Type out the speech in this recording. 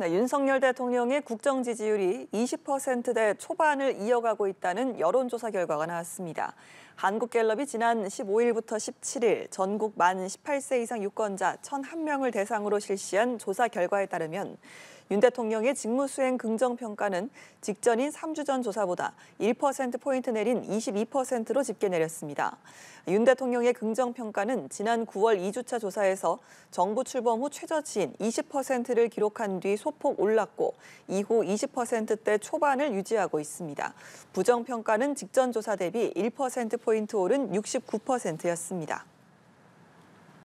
네, 윤석열 대통령의 국정 지지율이 20%대 초반을 이어가고 있다는 여론조사 결과가 나왔습니다. 한국갤럽이 지난 15일부터 17일 전국 만 18세 이상 유권자 1,001명을 대상으로 실시한 조사 결과에 따르면 윤 대통령의 직무 수행 긍정 평가는 직전인 3주 전 조사보다 1%포인트 내린 22%로 집계 내렸습니다. 윤 대통령의 긍정 평가는 지난 9월 2주차 조사에서 정부 출범 후 최저치인 20%를 기록한 뒤 소. 소폭 올랐고 이후 20%대 초반을 유지하고 있습니다. 부정평가는 직전 조사 대비 1%포인트 오른 69%였습니다.